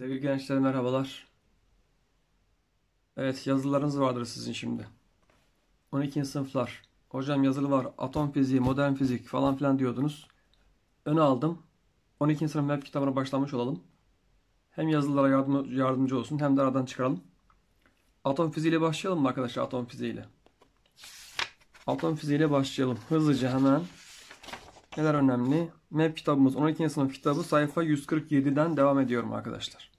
Sevgili gençler merhabalar. Evet yazılarınız vardır sizin şimdi. 12. sınıflar. Hocam yazılı var. Atom fiziği, modern fizik falan filan diyordunuz. Öne aldım. 12. sınıf web kitabına başlamış olalım. Hem yazılılara yardım, yardımcı olsun hem de aradan çıkaralım. Atom fiziğiyle başlayalım mı arkadaşlar atom fiziğiyle? Atom fiziğiyle başlayalım. Hızlıca hemen. Neler önemli? MEP kitabımız 12. sınıf kitabı sayfa 147'den devam ediyorum arkadaşlar.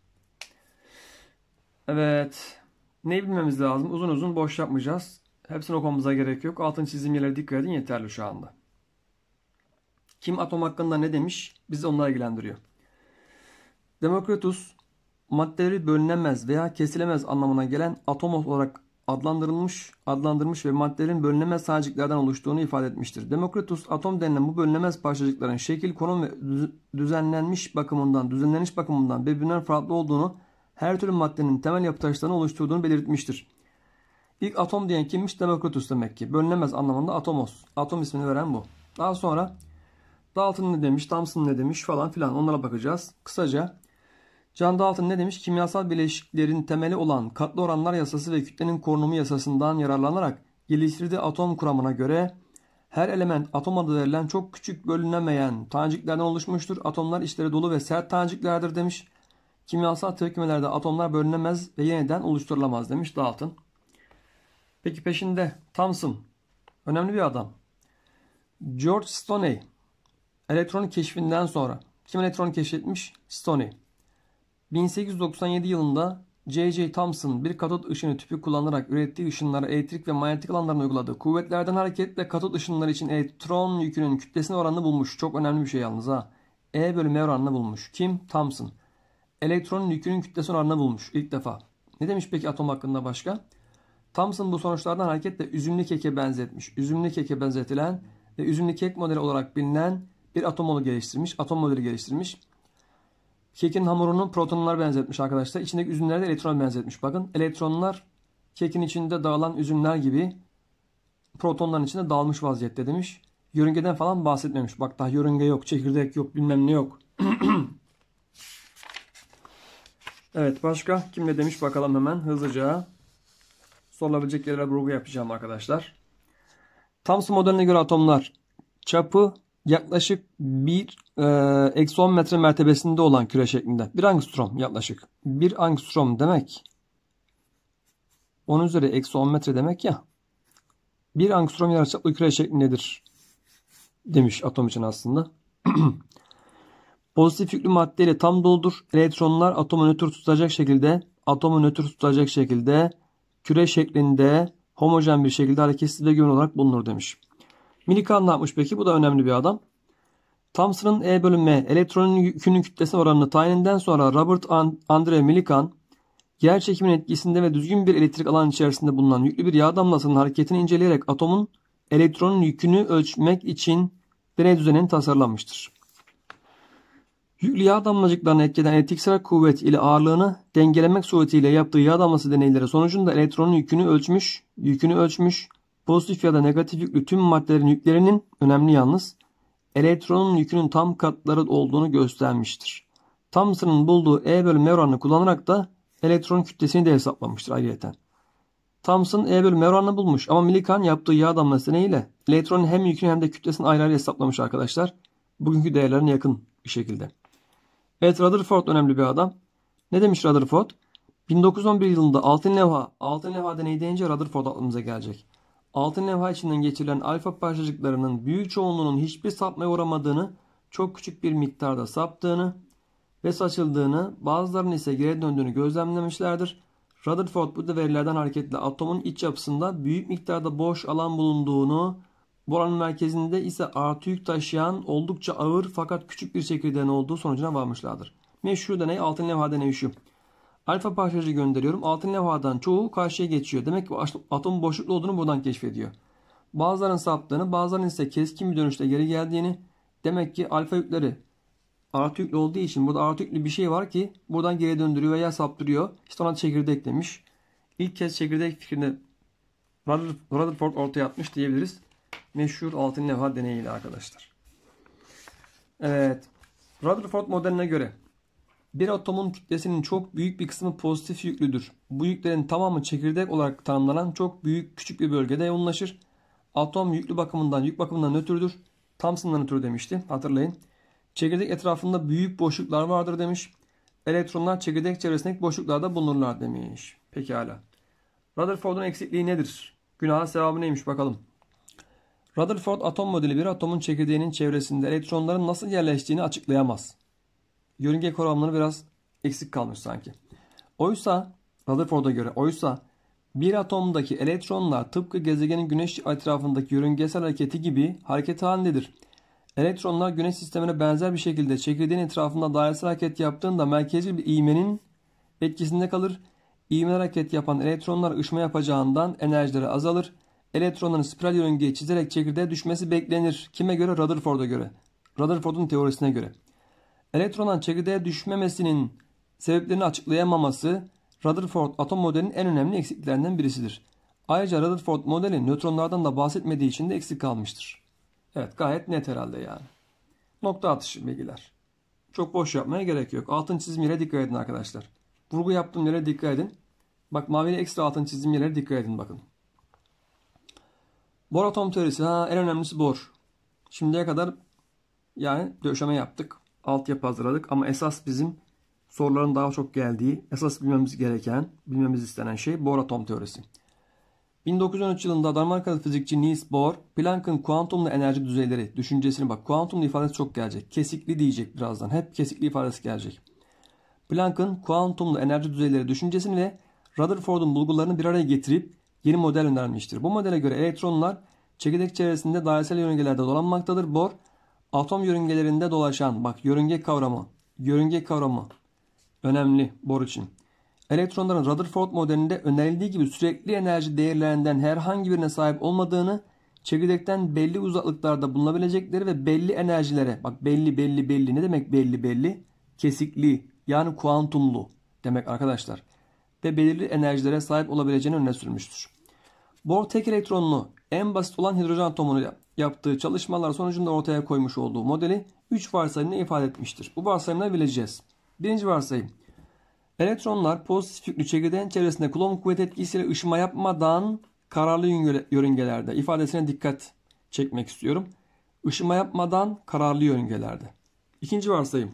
Evet. Ne bilmemiz lazım? Uzun uzun boş yapmayacağız. Hepsini okumamıza gerek yok. Altın çizim yerlere dikkat edin yeterli şu anda. Kim atom hakkında ne demiş? Bizi onlar ilgilendiriyor. Demokritus maddeleri bölünemez veya kesilemez anlamına gelen atom olarak adlandırılmış, adlandırmış ve maddelerin bölünemez sadeciklerden oluştuğunu ifade etmiştir. Demokritus atom denilen bu bölünemez parçacıkların şekil, konum ve düzenlenmiş bakımından, düzenlenmiş bakımından birbirinden farklı olduğunu her türlü maddenin temel yapı taşlarını oluşturduğunu belirtmiştir. İlk atom diyen kimmiş? Demokritus demek ki. Bölünemez anlamında atomos. Atom ismini veren bu. Daha sonra Dalton ne demiş, Thompson ne demiş falan filan onlara bakacağız. Kısaca John Dalton ne demiş? Kimyasal bileşiklerin temeli olan katlı oranlar yasası ve kütlenin korunumu yasasından yararlanarak geliştirdiği atom kuramına göre her element atom adı verilen çok küçük bölünemeyen taneciklerden oluşmuştur. Atomlar içleri dolu ve sert taneciklerdir demiş. Kimyasal tepkimelerde atomlar bölünemez ve yeniden oluşturulamaz demiş Dalton. Peki peşinde Thomson önemli bir adam. George Stoney elektron keşfinden sonra kim elektron keşfetmiş? Stoney. 1897 yılında J.J. Thomson bir katot ışını tüpü kullanarak ürettiği ışınlara elektrik ve manyetik alanlarına uyguladı. kuvvetlerden hareketle katot ışınları için elektron yükünün kütlesine oranını bulmuş. Çok önemli bir şey yalnız ha. E bölü M e oranını bulmuş. Kim? Thomson elektronun yükünün kütlesi oranını bulmuş ilk defa. Ne demiş peki atom hakkında başka? Thomson bu sonuçlardan hareketle üzümlü keke benzetmiş. Üzümlü keke benzetilen ve üzümlü kek modeli olarak bilinen bir atom modeli geliştirmiş. Atom modeli geliştirmiş. Kekin hamurunun protonlar benzetmiş arkadaşlar. İçindeki üzümlere de elektron benzetmiş. Bakın elektronlar kekin içinde dağılan üzümler gibi protonların içinde dağılmış vaziyette demiş. Yörüngeden falan bahsetmemiş. Bak daha yörünge yok, çekirdek yok, bilmem ne yok. Evet başka kim ne demiş bakalım hemen hızlıca. Sorulabilecek yerlere vurgu yapacağım arkadaşlar. Thomson modeline göre atomlar çapı yaklaşık 1 e, eksi 10 metre mertebesinde olan küre şeklinde. 1 angstrom yaklaşık. 1 angstrom demek 10 üzeri eksi 10 metre demek ya. 1 angstrom yarıçaplı küre şeklindedir demiş atom için aslında. Pozitif yüklü maddeyle tam doludur. Elektronlar atomu nötr tutacak şekilde atomu nötr tutacak şekilde küre şeklinde homojen bir şekilde hareketsiz ve görün olarak bulunur demiş. Millikan ne yapmış peki? Bu da önemli bir adam. Thomson'ın E bölü M elektronun yükünün kütlesi oranını tayininden sonra Robert Andre Millikan yer çekiminin etkisinde ve düzgün bir elektrik alan içerisinde bulunan yüklü bir yağ damlasının hareketini inceleyerek atomun elektronun yükünü ölçmek için deney düzenini tasarlanmıştır. Yüklü yağ damlacıklarını etkilen elektriksel kuvvet ile ağırlığını dengelemek suretiyle yaptığı yağ damlası deneyleri sonucunda elektronun yükünü ölçmüş, yükünü ölçmüş, pozitif ya da negatif yüklü tüm maddelerin yüklerinin önemli yalnız elektronun yükünün tam katları olduğunu göstermiştir. Thomson'un bulduğu E bölü M oranını kullanarak da elektron kütlesini de hesaplamıştır ayrıca. Thomson E bölü M oranını bulmuş ama Millikan yaptığı yağ damlası deneyiyle elektronun hem yükünü hem de kütlesini ayrı ayrı hesaplamış arkadaşlar. Bugünkü değerlerine yakın bir şekilde. Evet Rutherford önemli bir adam. Ne demiş Rutherford? 1911 yılında altın levha, altın levha deneyi deyince Rutherford aklımıza gelecek. Altın levha içinden geçirilen alfa parçacıklarının büyük çoğunluğunun hiçbir sapmaya uğramadığını, çok küçük bir miktarda saptığını ve saçıldığını, bazılarının ise geri döndüğünü gözlemlemişlerdir. Rutherford bu da verilerden hareketle atomun iç yapısında büyük miktarda boş alan bulunduğunu Buranın merkezinde ise artı yük taşıyan oldukça ağır fakat küçük bir çekirdeğin olduğu sonucuna varmışlardır. Meşhur deney altın levha deneyi şu. Alfa parçacığı gönderiyorum. Altın levhadan çoğu karşıya geçiyor. Demek ki atom boşluklu olduğunu buradan keşfediyor. Bazılarının saptığını bazılarının ise keskin bir dönüşte geri geldiğini demek ki alfa yükleri artı yüklü olduğu için burada artı yüklü bir şey var ki buradan geri döndürüyor veya saptırıyor. İşte ona çekirdek demiş. İlk kez çekirdek fikrini Rutherford ortaya atmış diyebiliriz meşhur altın levha deneyiyle arkadaşlar. Evet. Rutherford modeline göre bir atomun kütlesinin çok büyük bir kısmı pozitif yüklüdür. Bu yüklerin tamamı çekirdek olarak tanımlanan çok büyük küçük bir bölgede yoğunlaşır. Atom yüklü bakımından yük bakımından nötrdür. Thomson'dan ötürü demişti hatırlayın. Çekirdek etrafında büyük boşluklar vardır demiş. Elektronlar çekirdek çevresindeki boşluklarda bulunurlar demiş. Pekala. Rutherford'un eksikliği nedir? Günahın sevabı neymiş bakalım. Rutherford atom modeli bir atomun çekirdeğinin çevresinde elektronların nasıl yerleştiğini açıklayamaz. Yörünge kavramları biraz eksik kalmış sanki. Oysa Rutherford'a göre oysa bir atomdaki elektronlar tıpkı gezegenin güneş etrafındaki yörüngesel hareketi gibi hareket halindedir. Elektronlar güneş sistemine benzer bir şekilde çekirdeğin etrafında dairesel hareket yaptığında merkezi bir iğmenin etkisinde kalır. İğme hareket yapan elektronlar ışma yapacağından enerjileri azalır elektronların spiral yörüngeyi çizerek çekirdeğe düşmesi beklenir. Kime göre? Rutherford'a göre. Rutherford'un teorisine göre. Elektronun çekirdeğe düşmemesinin sebeplerini açıklayamaması Rutherford atom modelinin en önemli eksiklerinden birisidir. Ayrıca Rutherford modeli nötronlardan da bahsetmediği için de eksik kalmıştır. Evet gayet net herhalde yani. Nokta atışı bilgiler. Çok boş yapmaya gerek yok. Altın çizimlere dikkat edin arkadaşlar. Vurgu yaptığım yere dikkat edin. Bak maviyle ekstra altın çizim yerlere dikkat edin bakın. Bor atom teorisi. Ha, en önemlisi bor. Şimdiye kadar yani döşeme yaptık. Altyapı hazırladık. Ama esas bizim soruların daha çok geldiği, esas bilmemiz gereken, bilmemiz istenen şey bor atom teorisi. 1913 yılında Danimarkalı fizikçi Niels Bohr, Planck'ın kuantumlu enerji düzeyleri düşüncesini bak kuantumlu ifadesi çok gelecek. Kesikli diyecek birazdan. Hep kesikli ifadesi gelecek. Planck'ın kuantumlu enerji düzeyleri düşüncesini ve Rutherford'un bulgularını bir araya getirip yeni model önermiştir. Bu modele göre elektronlar çekirdek çevresinde dairesel yörüngelerde dolanmaktadır. Bohr atom yörüngelerinde dolaşan bak yörünge kavramı yörünge kavramı önemli Bohr için. Elektronların Rutherford modelinde önerildiği gibi sürekli enerji değerlerinden herhangi birine sahip olmadığını çekirdekten belli uzaklıklarda bulunabilecekleri ve belli enerjilere bak belli belli belli ne demek belli belli kesikli yani kuantumlu demek arkadaşlar ve belirli enerjilere sahip olabileceğini öne sürmüştür. Bohr tek elektronlu en basit olan hidrojen atomunu yaptığı çalışmalar sonucunda ortaya koymuş olduğu modeli 3 varsayımla ifade etmiştir. Bu varsayımları bileceğiz. Birinci varsayım. Elektronlar pozitif yüklü çekirdeğin çevresinde Coulomb kuvvet etkisiyle ışıma yapmadan kararlı yörüngelerde ifadesine dikkat çekmek istiyorum. Işıma yapmadan kararlı yörüngelerde. İkinci varsayım.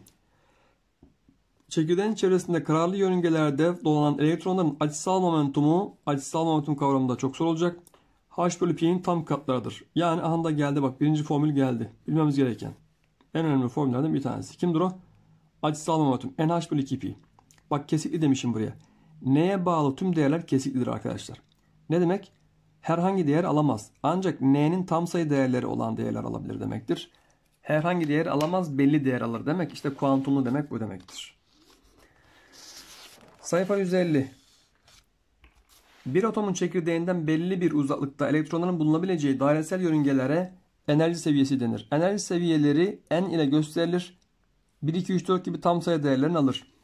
Çekirdeğin çevresinde kararlı yörüngelerde dolanan elektronların açısal momentumu açısal momentum kavramı da çok sorulacak. H bölü pi'nin tam katlarıdır. Yani ahanda geldi bak birinci formül geldi. Bilmemiz gereken. En önemli formüllerden bir tanesi. Kimdir o? Açısal momentum. NH bölü 2 pi. Bak kesikli demişim buraya. N'ye bağlı tüm değerler kesiklidir arkadaşlar. Ne demek? Herhangi değer alamaz. Ancak n'nin tam sayı değerleri olan değerler alabilir demektir. Herhangi değer alamaz belli değer alır demek. İşte kuantumlu demek bu demektir. Sayfa 150. Bir atomun çekirdeğinden belli bir uzaklıkta elektronların bulunabileceği dairesel yörüngelere enerji seviyesi denir. Enerji seviyeleri n ile gösterilir. 1, 2, 3, 4 gibi tam sayı değerlerini alır.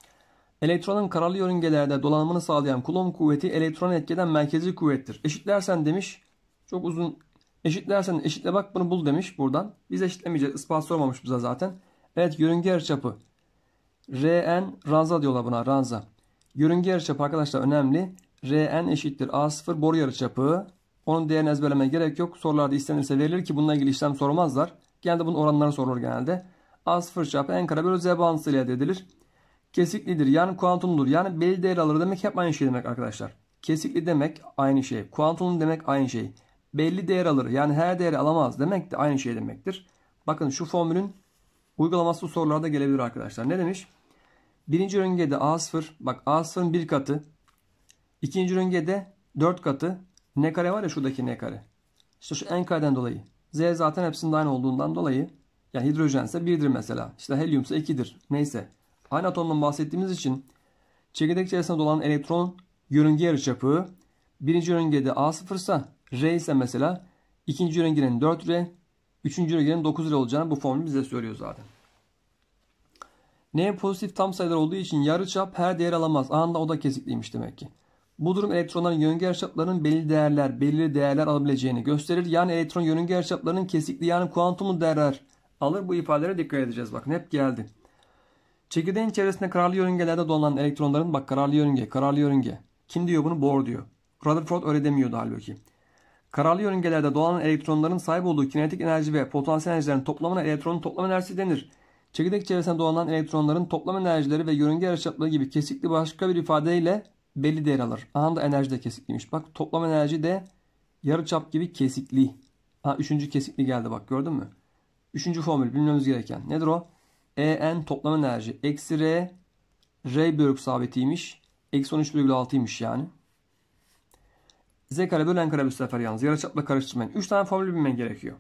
Elektronun kararlı yörüngelerde dolanmanı sağlayan Coulomb kuvveti elektron etkeden merkezi kuvvettir. Eşitlersen demiş. Çok uzun. Eşitlersen eşitle bak bunu bul demiş buradan. Biz eşitlemeyeceğiz. Ispat sormamış bize zaten. Evet yörünge yarıçapı. Rn ranza diyorlar buna ranza. Yörünge yarıçapı arkadaşlar önemli. Rn eşittir A0 boru yarıçapı. Onun değerini ezberlemeye gerek yok. Sorularda istenirse verilir ki bununla ilgili işlem sormazlar. Genelde bunun oranları sorulur genelde. A0 çarpı n kare bölü z bağıntısıyla elde edilir. Kesiklidir yani kuantumdur. Yani belli değer alır demek hep aynı şey demek arkadaşlar. Kesikli demek aynı şey. Kuantumlu demek aynı şey. Belli değer alır yani her değeri alamaz demek de aynı şey demektir. Bakın şu formülün uygulaması sorularda gelebilir arkadaşlar. Ne demiş? Birinci yörüngede A0. Bak A0'ın bir katı. İkinci yörüngede 4 katı. Ne kare var ya şuradaki ne kare. İşte şu N kareden dolayı. Z zaten hepsinin aynı olduğundan dolayı. Yani hidrojense 1'dir mesela. İşte helyumsa 2'dir. Neyse. Aynı atomdan bahsettiğimiz için çekirdek içerisinde dolan elektron yörünge yarıçapı birinci yörüngede A0 ise R ise mesela ikinci yörüngenin 4R, üçüncü yörüngenin 9R olacağını bu formül bize söylüyor zaten. N pozitif tam sayılar olduğu için yarıçap her değer alamaz. Anında o da kesikliymiş demek ki. Bu durum elektronların yörünge çaplarının belli değerler, belirli değerler alabileceğini gösterir. Yani elektron yörünge çaplarının kesikliği yani kuantumu değerler alır. Bu ifadelere dikkat edeceğiz. Bakın hep geldi. Çekirdeğin içerisinde kararlı yörüngelerde dolanan elektronların bak kararlı yörünge, kararlı yörünge. Kim diyor bunu? Bohr diyor. Rutherford öyle demiyordu halbuki. Kararlı yörüngelerde dolanan elektronların sahip olduğu kinetik enerji ve potansiyel enerjilerin toplamına elektronun toplam enerjisi denir. Çekirdek çevresinde dolanan elektronların toplam enerjileri ve yörünge yarıçapları gibi kesikli başka bir ifadeyle belli değer alır. Aha da enerji de kesikliymiş. Bak toplam enerji de yarıçap gibi kesikli. Ha üçüncü kesikli geldi bak gördün mü? Üçüncü formül bilmemiz gereken. Nedir o? En toplam enerji eksi R R bölük sabitiymiş. Eksi 13,6'ymış yani. Z kare bölü N kare bu sefer yalnız. Yarıçapla karıştırmayın. Üç tane formül bilmen gerekiyor.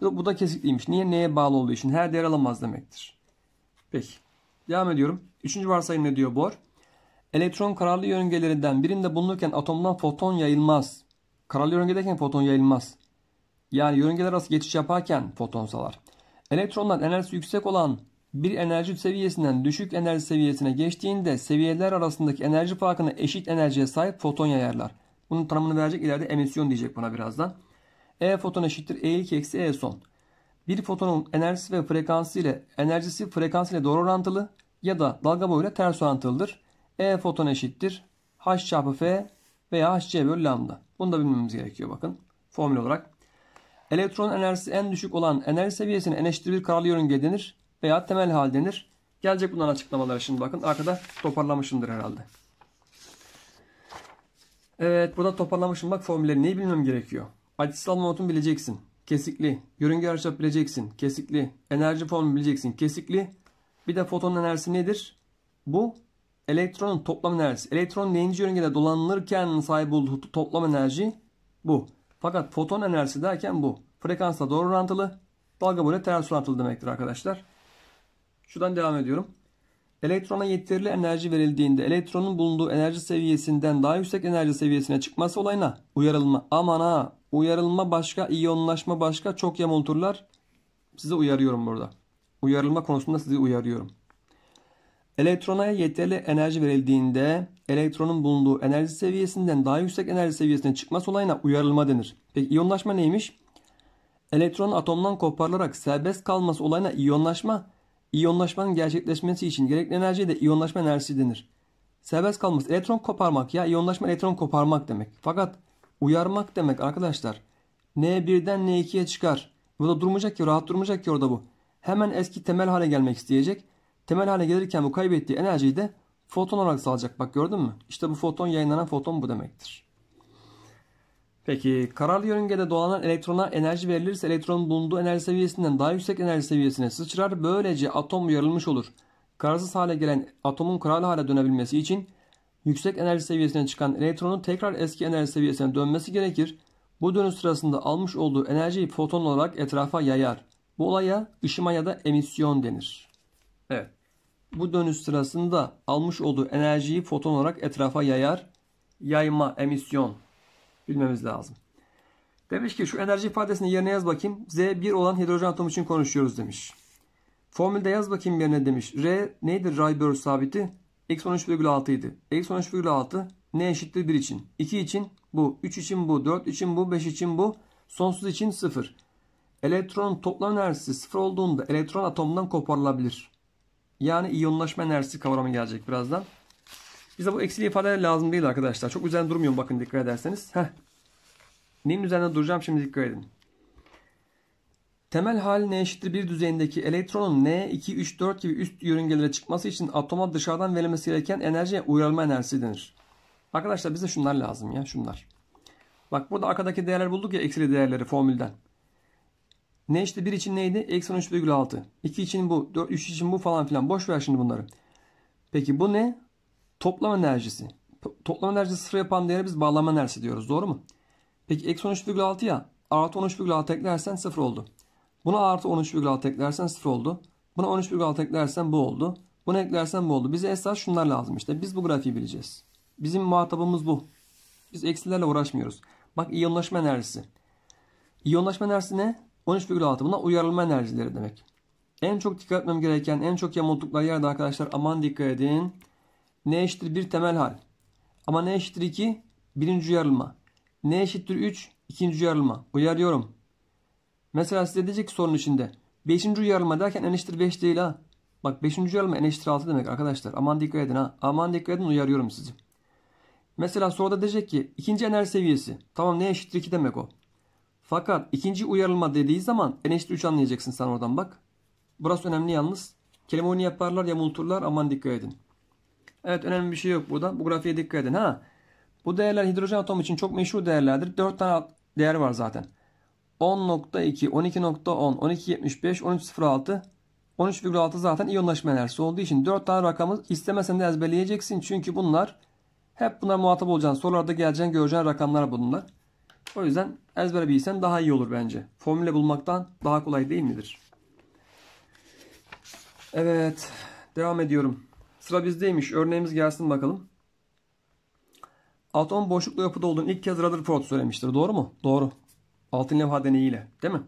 Bu da kesikliymiş. Niye? Neye bağlı olduğu için. Her değer alamaz demektir. Peki. Devam ediyorum. Üçüncü varsayım ne diyor Bohr? Elektron kararlı yörüngelerinden birinde bulunurken atomdan foton yayılmaz. Kararlı yörüngedeyken foton yayılmaz. Yani yörüngeler arası geçiş yaparken foton salar. Elektronlar enerjisi yüksek olan bir enerji seviyesinden düşük enerji seviyesine geçtiğinde seviyeler arasındaki enerji farkına eşit enerjiye sahip foton yayarlar. Bunun tanımını verecek ileride emisyon diyecek buna birazdan. E foton eşittir E2 eksi E son. Bir fotonun enerjisi ve frekansı ile enerjisi frekansı ile doğru orantılı ya da dalga boyu ile ters orantılıdır. E foton eşittir H çarpı F veya HC bölü lambda. Bunu da bilmemiz gerekiyor bakın. Formül olarak. Elektron enerjisi en düşük olan enerji seviyesine en eşittir bir karalı yörünge denir veya temel hal denir. Gelecek bunların açıklamaları şimdi bakın. Arkada toparlamışımdır herhalde. Evet burada toparlamışım bak formülleri neyi bilmem gerekiyor. Açısal monotun bileceksin. Kesikli. Yörünge harçap bileceksin. Kesikli. Enerji formülü bileceksin. Kesikli. Bir de foton enerjisi nedir? Bu elektronun toplam enerjisi. Elektron neyinci yörüngede dolanırken sahip olduğu toplam enerji bu. Fakat foton enerjisi derken bu. Frekansla doğru orantılı. Dalga boyu ters orantılı demektir arkadaşlar. Şuradan devam ediyorum. Elektrona yeterli enerji verildiğinde elektronun bulunduğu enerji seviyesinden daha yüksek enerji seviyesine çıkması olayına uyarılma. Aman ha Uyarılma başka, iyonlaşma başka. Çok yamulturlar. Size uyarıyorum burada. Uyarılma konusunda sizi uyarıyorum. Elektrona yeterli enerji verildiğinde elektronun bulunduğu enerji seviyesinden daha yüksek enerji seviyesine çıkması olayına uyarılma denir. Peki iyonlaşma neymiş? Elektron atomdan koparılarak serbest kalması olayına iyonlaşma, iyonlaşmanın gerçekleşmesi için gerekli enerjiye de iyonlaşma enerjisi denir. Serbest kalması elektron koparmak ya iyonlaşma elektron koparmak demek. Fakat Uyarmak demek arkadaşlar. N1'den N2'ye çıkar. Burada durmayacak ki rahat durmayacak ki orada bu. Hemen eski temel hale gelmek isteyecek. Temel hale gelirken bu kaybettiği enerjiyi de foton olarak salacak. Bak gördün mü? İşte bu foton yayınlanan foton bu demektir. Peki kararlı yörüngede dolanan elektrona enerji verilirse elektronun bulunduğu enerji seviyesinden daha yüksek enerji seviyesine sıçrar. Böylece atom yarılmış olur. Kararsız hale gelen atomun kararlı hale dönebilmesi için yüksek enerji seviyesine çıkan elektronun tekrar eski enerji seviyesine dönmesi gerekir. Bu dönüş sırasında almış olduğu enerjiyi foton olarak etrafa yayar. Bu olaya ışıma ya da emisyon denir. Evet. Bu dönüş sırasında almış olduğu enerjiyi foton olarak etrafa yayar. Yayma, emisyon bilmemiz lazım. Demiş ki şu enerji ifadesini yerine yaz bakayım. Z1 olan hidrojen atomu için konuşuyoruz demiş. Formülde yaz bakayım yerine demiş. R neydi Rydberg sabiti? Eksi 13,6 idi. Eksi 13,6 ne eşittir 1 için? 2 için bu. 3 için bu. 4 için bu. 5 için bu. Sonsuz için 0. Elektron toplam enerjisi 0 olduğunda elektron atomdan koparılabilir. Yani iyonlaşma enerjisi kavramı gelecek birazdan. Bize bu eksili ifadeler lazım değil arkadaşlar. Çok üzerine durmuyorum bakın dikkat ederseniz. Heh. Neyin üzerinde duracağım şimdi dikkat edin temel haline eşittir bir düzeyindeki elektronun N, 2, 3, 4 gibi üst yörüngelere çıkması için atoma dışarıdan verilmesi gereken enerjiye uyarılma enerjisi denir. Arkadaşlar bize şunlar lazım ya şunlar. Bak burada arkadaki değerler bulduk ya eksili değerleri formülden. n işte 1 için neydi? Eksi 13,6. 2 için bu. 4, 3 için bu falan filan. Boş ver şimdi bunları. Peki bu ne? Toplam enerjisi. Toplam enerjisi sıfır yapan değeri biz bağlama enerjisi diyoruz. Doğru mu? Peki eksi 13,6 ya. Artı 13,6 eklersen sıfır oldu. Buna artı 13,6 eklersen 0 oldu. Buna 13,6 eklersen bu oldu. buna eklersen bu oldu. Bize esas şunlar lazım işte. Biz bu grafiği bileceğiz. Bizim muhatabımız bu. Biz eksilerle uğraşmıyoruz. Bak iyonlaşma enerjisi. İyonlaşma enerjisi ne? 13,6. buna uyarılma enerjileri demek. En çok dikkat etmem gereken, en çok yamultukları yerde arkadaşlar aman dikkat edin. Ne eşittir bir temel hal. Ama ne eşittir 2? Birinci uyarılma. Ne eşittir 3? İkinci uyarılma. Uyarıyorum. Mesela size diyecek sorun içinde. beşinci uyarılma derken eniştir 5 değil ha. Bak beşinci uyarılma eniştir 6 demek arkadaşlar. Aman dikkat edin ha. Aman dikkat edin uyarıyorum sizi. Mesela soruda diyecek ki ikinci enerji seviyesi. Tamam ne eşittir 2 demek o. Fakat ikinci uyarılma dediği zaman en 3 anlayacaksın sen oradan bak. Burası önemli yalnız. Kelime oyunu yaparlar yamulturlar aman dikkat edin. Evet önemli bir şey yok burada. Bu grafiğe dikkat edin ha. Bu değerler hidrojen atom için çok meşhur değerlerdir. 4 tane değer var zaten. 10.2, 12.10, 12.75, 13.06, 13.6 zaten iyonlaşma enerjisi olduğu için 4 tane rakamı istemesen de ezberleyeceksin. Çünkü bunlar hep buna muhatap olacağın, sorularda geleceğin, göreceğin rakamlar bunlar. O yüzden ezber bilsen daha iyi olur bence. Formüle bulmaktan daha kolay değil midir? Evet, devam ediyorum. Sıra bizdeymiş. Örneğimiz gelsin bakalım. Atom boşluklu yapıda olduğunu ilk kez Rutherford söylemiştir. Doğru mu? Doğru. Altın levha deneyiyle değil mi?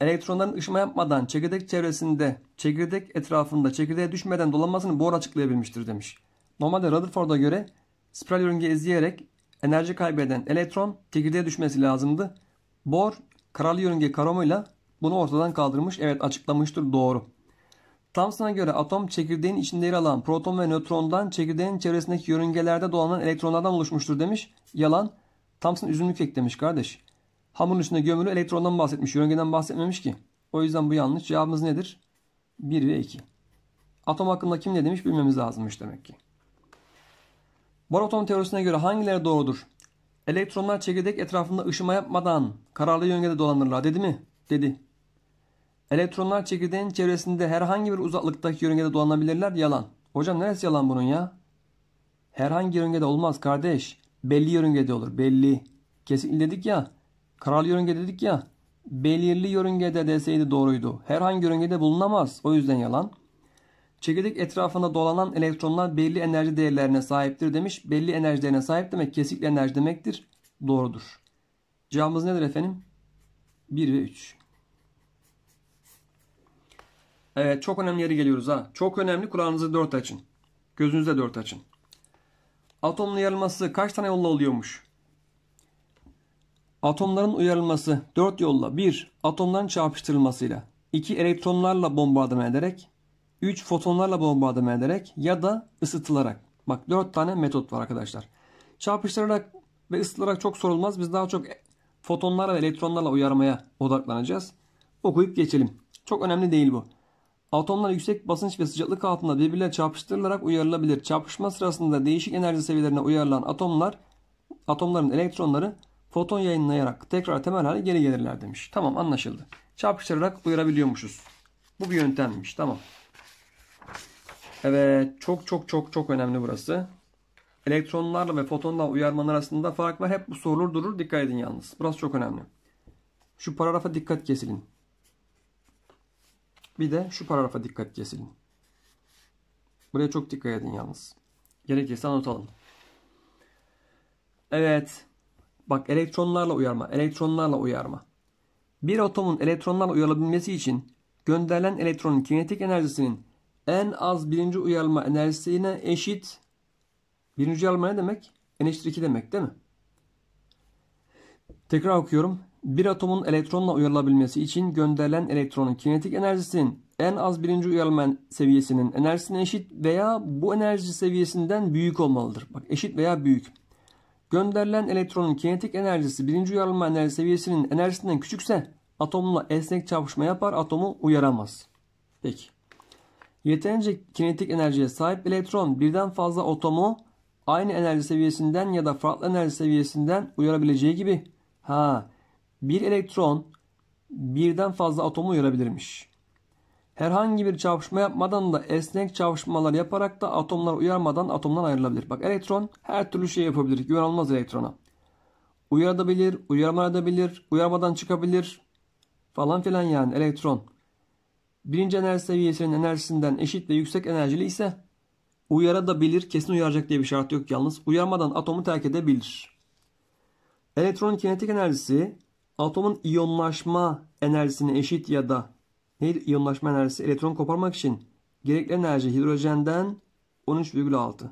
Elektronların ışıma yapmadan çekirdek çevresinde, çekirdek etrafında çekirdeğe düşmeden dolanmasını Bohr açıklayabilmiştir demiş. Normalde Rutherford'a göre spiral yörünge izleyerek enerji kaybeden elektron çekirdeğe düşmesi lazımdı. Bohr kararlı yörünge kavramıyla bunu ortadan kaldırmış. Evet açıklamıştır doğru. Thomson'a göre atom çekirdeğin içinde yer alan proton ve nötrondan çekirdeğin çevresindeki yörüngelerde dolanan elektronlardan oluşmuştur demiş. Yalan. Thomson üzümlük eklemiş kardeş. Hamurun içinde gömülü elektrondan bahsetmiş. Yörüngeden bahsetmemiş ki. O yüzden bu yanlış. Cevabımız nedir? 1 ve 2. Atom hakkında kim ne demiş bilmemiz lazımmış demek ki. Bor atom teorisine göre hangileri doğrudur? Elektronlar çekirdek etrafında ışıma yapmadan kararlı yörüngede dolanırlar dedi mi? Dedi. Elektronlar çekirdeğin çevresinde herhangi bir uzaklıktaki yörüngede dolanabilirler yalan. Hocam neresi yalan bunun ya? Herhangi yörüngede olmaz kardeş. Belli yörüngede olur belli. Kesin dedik ya Kral yörünge dedik ya. Belirli yörüngede deseydi doğruydu. Herhangi yörüngede bulunamaz. O yüzden yalan. Çekirdek etrafında dolanan elektronlar belli enerji değerlerine sahiptir demiş. Belli enerji değerine sahip demek kesikli enerji demektir. Doğrudur. Cevabımız nedir efendim? 1 ve 3. Evet çok önemli yere geliyoruz ha. Çok önemli kulağınızı 4 açın. Gözünüzde 4 açın. Atomun yarılması kaç tane yolla oluyormuş? Atomların uyarılması 4 yolla 1. Atomların çarpıştırılmasıyla 2. Elektronlarla bombardıman ederek 3. Fotonlarla bombardıman ederek ya da ısıtılarak. Bak 4 tane metot var arkadaşlar. Çarpıştırarak ve ısıtılarak çok sorulmaz. Biz daha çok fotonlarla ve elektronlarla uyarmaya odaklanacağız. Okuyup geçelim. Çok önemli değil bu. Atomlar yüksek basınç ve sıcaklık altında birbirine çarpıştırılarak uyarılabilir. Çarpışma sırasında değişik enerji seviyelerine uyarılan atomlar, atomların elektronları foton yayınlayarak tekrar temel hale geri gelirler demiş. Tamam anlaşıldı. Çarpıştırarak uyarabiliyormuşuz. Bu bir yöntemmiş. Tamam. Evet çok çok çok çok önemli burası. Elektronlarla ve fotonla uyarman arasında fark var. Hep bu sorulur durur. Dikkat edin yalnız. Burası çok önemli. Şu paragrafa dikkat kesilin. Bir de şu paragrafa dikkat kesilin. Buraya çok dikkat edin yalnız. Gerekirse not anlatalım. Evet. Bak elektronlarla uyarma, elektronlarla uyarma. Bir atomun elektronlarla uyarılabilmesi için gönderilen elektronun kinetik enerjisinin en az birinci uyarılma enerjisine eşit. Birinci uyarılma ne demek? n 2 demek değil mi? Tekrar okuyorum. Bir atomun elektronla uyarılabilmesi için gönderilen elektronun kinetik enerjisinin en az birinci uyarılma seviyesinin enerjisine eşit veya bu enerji seviyesinden büyük olmalıdır. Bak eşit veya büyük. Gönderilen elektronun kinetik enerjisi birinci uyarılma enerji seviyesinin enerjisinden küçükse atomla esnek çarpışma yapar atomu uyaramaz. Peki. Yeterince kinetik enerjiye sahip elektron birden fazla atomu aynı enerji seviyesinden ya da farklı enerji seviyesinden uyarabileceği gibi. Ha, bir elektron birden fazla atomu uyarabilirmiş. Herhangi bir çarpışma yapmadan da esnek çarpışmalar yaparak da atomlar uyarmadan atomdan ayrılabilir. Bak elektron her türlü şey yapabilir. Güven olmaz elektrona. Uyarabilir, uyarma uyarmadan çıkabilir falan filan yani elektron. Birinci enerji seviyesinin enerjisinden eşit ve yüksek enerjili ise uyarabilir, kesin uyaracak diye bir şart yok yalnız. Uyarmadan atomu terk edebilir. Elektronun kinetik enerjisi atomun iyonlaşma enerjisine eşit ya da Neydi iyonlaşma enerjisi? Elektron koparmak için gerekli enerji hidrojenden 13,6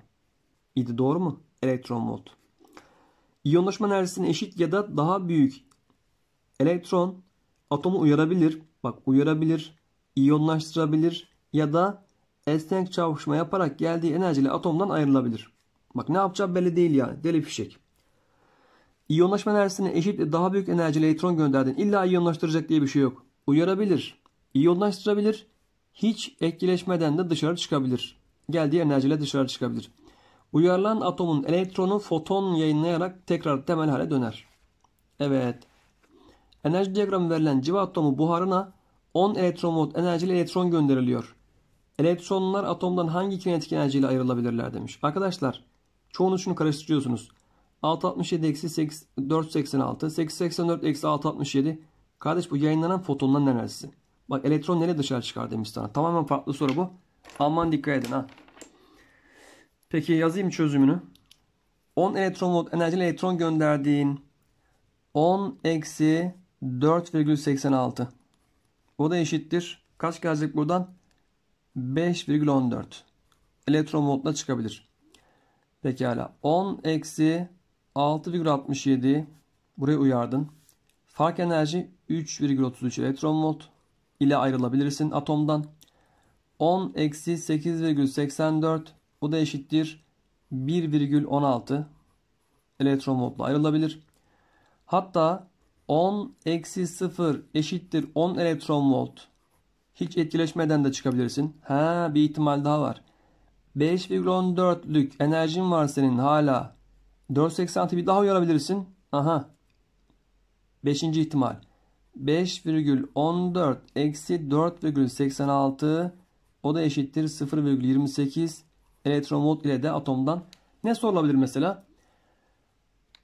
idi doğru mu? Elektron volt. İyonlaşma enerjisinin eşit ya da daha büyük elektron atomu uyarabilir. Bak uyarabilir, iyonlaştırabilir ya da esnek çavuşma yaparak geldiği enerjiyle atomdan ayrılabilir. Bak ne yapacağı belli değil yani. Deli fişek. İyonlaşma enerjisine eşit daha büyük enerjiyle elektron gönderdin. İlla iyonlaştıracak diye bir şey yok. Uyarabilir. İyonlaştırabilir. Hiç etkileşmeden de dışarı çıkabilir. Geldiği enerjiyle dışarı çıkabilir. Uyarılan atomun elektronu foton yayınlayarak tekrar temel hale döner. Evet. Enerji diyagramı verilen civa atomu buharına 10 elektronvolt enerjili elektron gönderiliyor. Elektronlar atomdan hangi kinetik enerjiyle ayrılabilirler demiş. Arkadaşlar çoğunu şunu karıştırıyorsunuz. 667 eksi 486, 884 eksi 667. Kardeş bu yayınlanan fotonların enerjisi. Bak elektron nereye dışarı çıkar demiş sana. Tamamen farklı soru bu. Aman dikkat edin ha. Peki yazayım çözümünü. 10 elektron volt enerji elektron gönderdiğin 10 eksi 4,86. O da eşittir. Kaç gelecek buradan? 5,14. Elektron voltla çıkabilir. Pekala. 10 eksi 6,67. Buraya uyardın. Fark enerji 3,33 elektron volt ile ayrılabilirsin atomdan. 10 eksi 8,84 bu da eşittir 1,16 elektron voltla ayrılabilir. Hatta 10 eksi 0 eşittir 10 elektron volt. Hiç etkileşmeden de çıkabilirsin. Ha bir ihtimal daha var. 5,14'lük enerjin var senin hala. 4,80 bir daha uyarabilirsin. Aha. Beşinci ihtimal. 5,14 eksi 4,86 o da eşittir 0,28 elektron ile de atomdan. Ne sorulabilir mesela?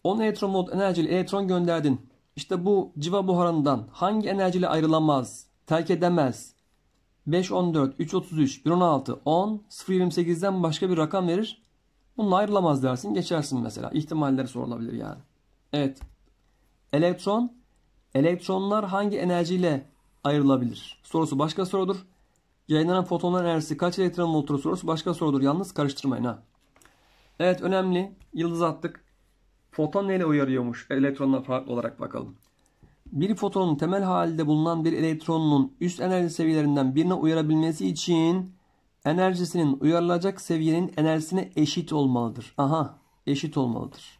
10 elektron volt enerjili elektron gönderdin. İşte bu civa buharından hangi enerjiyle ayrılamaz, terk edemez? 5, 14, 3, 33, 16, 10, 0, 28'den başka bir rakam verir. Bununla ayrılamaz dersin geçersin mesela. İhtimalleri sorulabilir yani. Evet. Elektron Elektronlar hangi enerjiyle ayrılabilir? Sorusu başka sorudur. Yayınlanan fotonların enerjisi kaç elektron volttur sorusu başka sorudur. Yalnız karıştırmayın ha. Evet önemli. Yıldız attık. Foton neyle uyarıyormuş elektronla farklı olarak bakalım. Bir fotonun temel halde bulunan bir elektronunun üst enerji seviyelerinden birine uyarabilmesi için enerjisinin uyarılacak seviyenin enerjisine eşit olmalıdır. Aha eşit olmalıdır.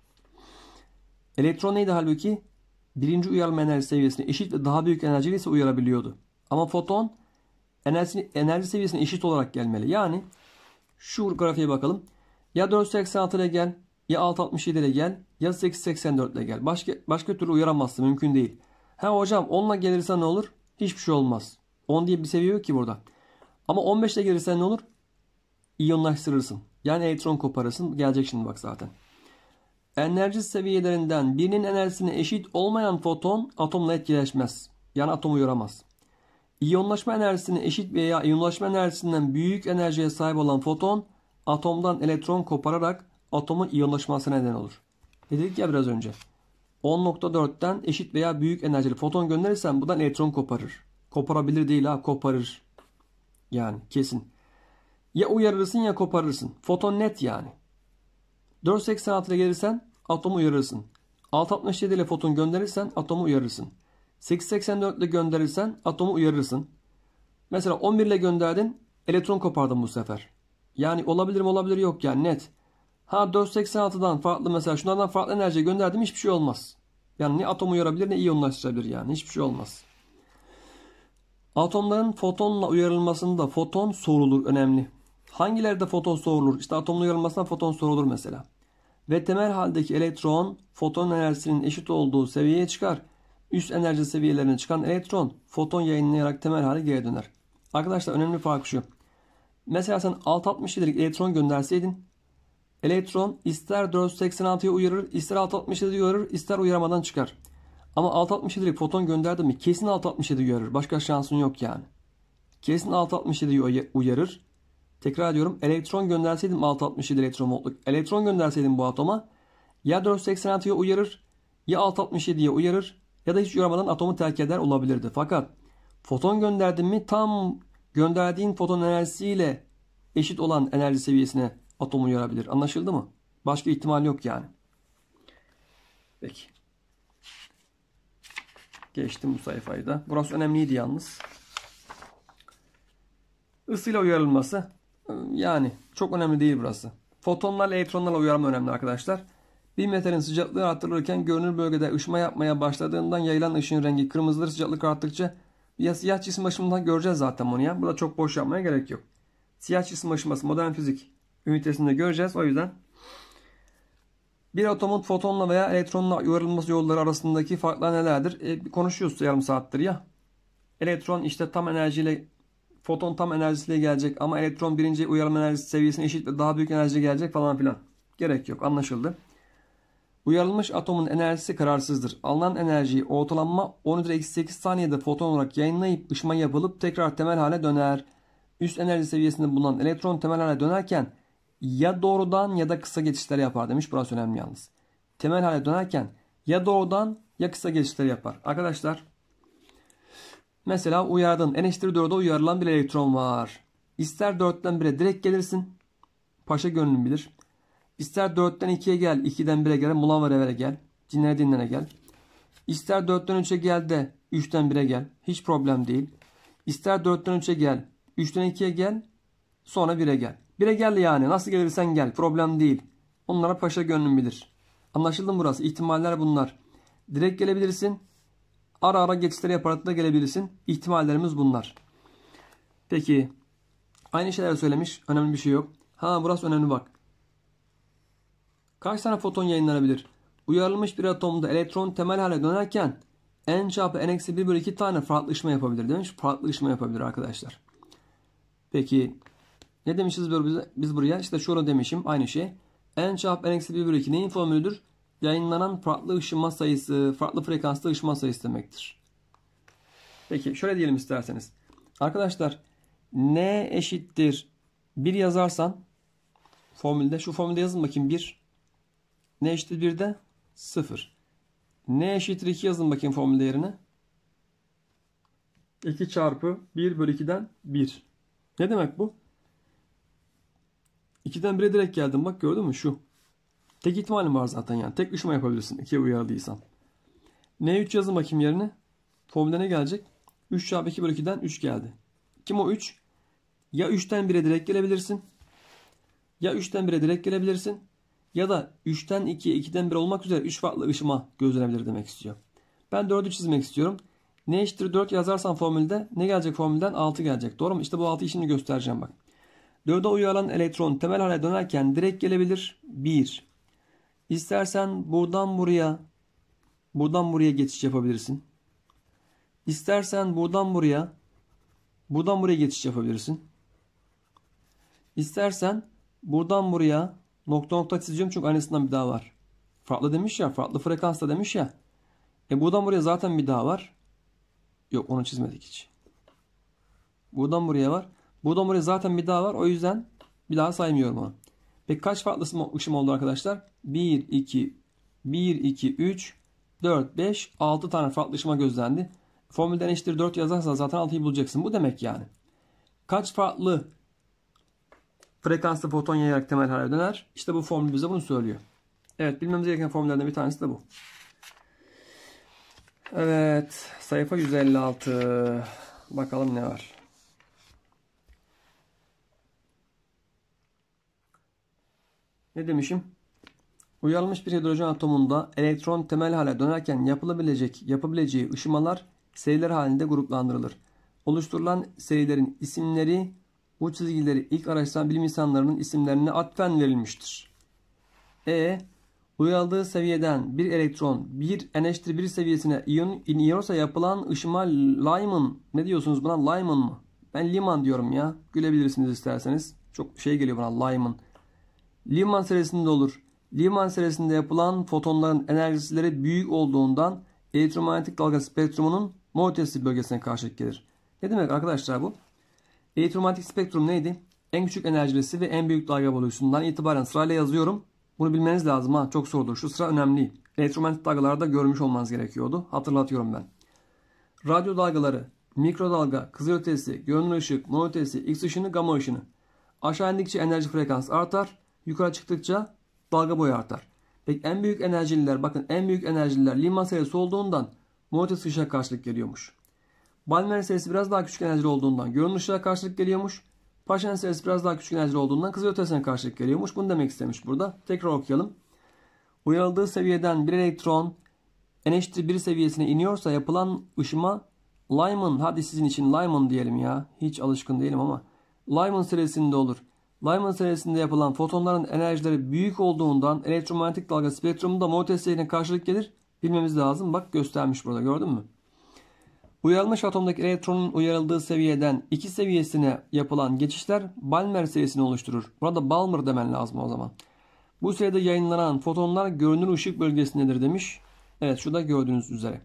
Elektron neydi halbuki? birinci uyarılma enerji seviyesine eşit ve daha büyük enerjiyle ise uyarabiliyordu. Ama foton enerji, enerji seviyesine eşit olarak gelmeli. Yani şu grafiğe bakalım. Ya 486 ile gel ya 667 ile gel ya 884 ile gel. Başka, başka türlü uyaramazsın mümkün değil. Ha hocam 10 ile gelirse ne olur? Hiçbir şey olmaz. 10 diye bir seviye yok ki burada. Ama 15 ile gelirse ne olur? İyonlaştırırsın. Yani elektron koparırsın. Gelecek şimdi bak zaten enerji seviyelerinden birinin enerjisine eşit olmayan foton atomla etkileşmez. Yani atomu yoramaz. İyonlaşma enerjisine eşit veya iyonlaşma enerjisinden büyük enerjiye sahip olan foton atomdan elektron kopararak atomun iyonlaşmasına neden olur. Dedik ya biraz önce. 10.4'ten eşit veya büyük enerjili foton gönderirsen buradan elektron koparır. Koparabilir değil ha koparır. Yani kesin. Ya uyarırsın ya koparırsın. Foton net yani. 4.86'da gelirsen atomu uyarırsın. 667 ile foton gönderirsen atomu uyarırsın. 884 ile gönderirsen atomu uyarırsın. Mesela 11 ile gönderdin elektron kopardın bu sefer. Yani olabilir mi olabilir yok yani net. Ha 486'dan farklı mesela şunlardan farklı enerji gönderdim hiçbir şey olmaz. Yani ne atomu uyarabilir ne iyonlaştırabilir yani hiçbir şey olmaz. Atomların fotonla uyarılmasında foton sorulur önemli. Hangilerde foton sorulur? İşte atomla uyarılmasında foton sorulur mesela ve temel haldeki elektron foton enerjisinin eşit olduğu seviyeye çıkar. Üst enerji seviyelerine çıkan elektron foton yayınlayarak temel hale geri döner. Arkadaşlar önemli fark şu. Mesela sen 667'lik elektron gönderseydin elektron ister 486'ya uyarır, ister 667'ye uyarır, ister uyaramadan çıkar. Ama 667'lik foton gönderdi mi kesin 667 uyarır. Başka şansın yok yani. Kesin 667'yi uyarır. Tekrar ediyorum. Elektron gönderseydim 667 elektron voltluk. Elektron gönderseydim bu atoma ya 486'ya uyarır ya 667'ye uyarır ya da hiç uyarmadan atomu terk eder olabilirdi. Fakat foton gönderdim mi tam gönderdiğin foton enerjisiyle eşit olan enerji seviyesine atomu uyarabilir. Anlaşıldı mı? Başka ihtimal yok yani. Peki. Geçtim bu sayfayı da. Burası önemliydi yalnız. Isıyla uyarılması yani çok önemli değil burası. Fotonlarla elektronlarla uyarma önemli arkadaşlar. Bir metalin sıcaklığı arttırılırken görünür bölgede ışma yapmaya başladığından yayılan ışığın rengi kırmızıdır. Sıcaklık arttıkça ya siyah cisim aşımından göreceğiz zaten bunu ya. Burada çok boş yapmaya gerek yok. Siyah cisim aşıması modern fizik ünitesinde göreceğiz. O yüzden bir atomun fotonla veya elektronla uyarılması yolları arasındaki farklar nelerdir? E, konuşuyoruz yarım saattir ya. Elektron işte tam enerjiyle Foton tam enerjisiyle gelecek ama elektron birinci uyarım enerjisi seviyesine eşit ve daha büyük enerji gelecek falan filan. Gerek yok anlaşıldı. Uyarılmış atomun enerjisi kararsızdır. Alınan enerjiyi ortalama 10-8 saniyede foton olarak yayınlayıp ışıma yapılıp tekrar temel hale döner. Üst enerji seviyesinde bulunan elektron temel hale dönerken ya doğrudan ya da kısa geçişler yapar demiş. Burası önemli yalnız. Temel hale dönerken ya doğrudan ya kısa geçişler yapar. Arkadaşlar Mesela uyardın. En eşittir 4'e uyarılan bir elektron var. İster 4'ten 1'e direkt gelirsin. Paşa gönlün bilir. İster 4'ten 2'ye gel. 2'den 1'e gel. Mulan gel. Dinlene dinlene gel. İster 4'ten 3'e gel de 3'ten 1'e gel. Hiç problem değil. İster 4'ten 3'e gel. 3'ten 2'ye gel. Sonra 1'e gel. 1'e gel yani. Nasıl gelirsen gel. Problem değil. Onlara paşa gönlün bilir. Anlaşıldı mı burası? İhtimaller bunlar. Direkt gelebilirsin. Ara ara geçişleri yaparak da gelebilirsin. İhtimallerimiz bunlar. Peki aynı şeyler söylemiş. Önemli bir şey yok. Ha burası önemli bak. Kaç tane foton yayınlanabilir? Uyarılmış bir atomda elektron temel hale dönerken n çarpı n eksi 1 bölü 2 tane farklı ışıma yapabilir demiş. Farklı ışıma yapabilir arkadaşlar. Peki ne demişiz biz buraya? İşte şunu demişim aynı şey. n çarpı n eksi 1 bölü 2 neyin formülüdür? yayınlanan farklı ışınma sayısı, farklı frekanslı ışınma sayısı demektir. Peki şöyle diyelim isterseniz. Arkadaşlar n eşittir 1 yazarsan formülde şu formülde yazın bakayım 1 n eşittir 1 de 0 n eşittir 2 yazın bakayım formülde yerine 2 çarpı 1 bölü 2'den 1 ne demek bu 2'den 1'e direkt geldim bak gördün mü şu Tek ihtimalim var zaten yani. Tek üşüme yapabilirsin. 2'ye uyarlıysam. N3 yazın bakayım yerine. Formülde ne gelecek? 3 çarpı 2 bölü 2'den 3 geldi. Kim o 3? Ya 3'ten 1'e direkt gelebilirsin. Ya 3'ten 1'e direkt gelebilirsin. Ya da 3'ten 2'ye 2'den 1 olmak üzere 3 farklı ışıma gözlenebilir demek istiyor. Ben 4'ü çizmek istiyorum. Ne eşittir 4 yazarsan formülde ne gelecek formülden? 6 gelecek. Doğru mu? İşte bu 6'yı şimdi göstereceğim bak. 4'e uyarılan elektron temel hale dönerken direkt gelebilir. 1. İstersen buradan buraya, buradan buraya geçiş yapabilirsin. İstersen buradan buraya, buradan buraya geçiş yapabilirsin. İstersen buradan buraya nokta nokta çiziyorum çünkü aynısından bir daha var. Farklı demiş ya, farklı frekansta demiş ya. E buradan buraya zaten bir daha var. Yok onu çizmedik hiç. Buradan buraya var. Buradan buraya zaten bir daha var. O yüzden bir daha saymıyorum onu. Peki kaç farklı ışım oldu arkadaşlar? 1, 2, 1, 2, 3, 4, 5, 6 tane farklı ışıma gözlendi. Formülden eşittir 4 yazarsan zaten 6'yı bulacaksın. Bu demek yani. Kaç farklı frekanslı foton yayarak temel harebe döner? İşte bu formül bize bunu söylüyor. Evet bilmemiz gereken formüllerden bir tanesi de bu. Evet sayfa 156. Bakalım ne var. Ne demişim? Uyarılmış bir hidrojen atomunda elektron temel hale dönerken yapılabilecek yapabileceği ışımalar seriler halinde gruplandırılır. Oluşturulan serilerin isimleri bu çizgileri ilk araştıran bilim insanlarının isimlerine atfen verilmiştir. E uyarıldığı seviyeden bir elektron bir NH1 seviyesine iyon iniyorsa yapılan ışıma Lyman ne diyorsunuz buna Lyman mı? Ben Lyman diyorum ya. Gülebilirsiniz isterseniz. Çok şey geliyor bana Lyman. Lyman serisinde olur. Lyman serisinde yapılan fotonların enerjisileri büyük olduğundan elektromanyetik dalga spektrumunun mor testi bölgesine karşı gelir. Ne demek arkadaşlar bu? Elektromanyetik spektrum neydi? En küçük enerjisi ve en büyük dalga boyusundan itibaren sırayla yazıyorum. Bunu bilmeniz lazım ha. Çok sorudur. Şu sıra önemli. Elektromanyetik dalgalarda görmüş olmanız gerekiyordu. Hatırlatıyorum ben. Radyo dalgaları, mikrodalga, kızıl ötesi, görünür ışık, mor ötesi, X ışını, gamma ışını. Aşağı indikçe enerji frekans artar. Yukarı çıktıkça dalga boyu artar. Peki en büyük enerjililer bakın en büyük enerjililer Liman sayısı olduğundan monitör ışığa karşılık geliyormuş. Balmer sayısı biraz daha küçük enerjili olduğundan görünür ışığa karşılık geliyormuş. Paşen sayısı biraz daha küçük enerjili olduğundan kızıl karşılık geliyormuş. Bunu demek istemiş burada. Tekrar okuyalım. Uyarıldığı seviyeden bir elektron NH1 seviyesine iniyorsa yapılan ışıma Lyman hadi sizin için Lyman diyelim ya. Hiç alışkın değilim ama Lyman serisinde olur. Lyman serisinde yapılan fotonların enerjileri büyük olduğundan elektromanyetik dalga spektrumunda moteseyine karşılık gelir. Bilmemiz lazım. Bak göstermiş burada gördün mü? Uyarılmış atomdaki elektronun uyarıldığı seviyeden iki seviyesine yapılan geçişler Balmer serisini oluşturur. Burada Balmer demen lazım o zaman. Bu sürede yayınlanan fotonlar görünür ışık bölgesindedir demiş. Evet şurada gördüğünüz üzere.